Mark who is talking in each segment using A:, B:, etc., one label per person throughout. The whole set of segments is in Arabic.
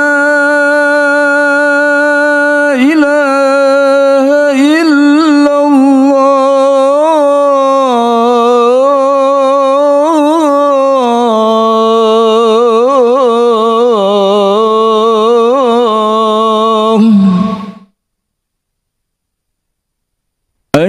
A: إله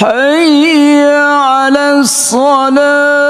A: حي على الصلاه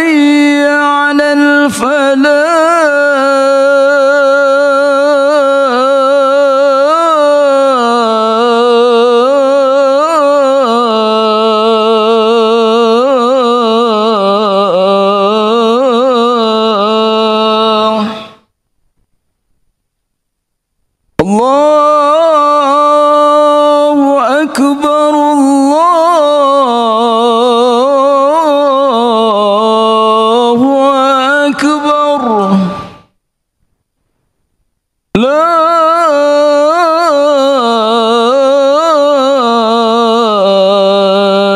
A: الله أكبر الله أكبر لا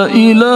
A: إله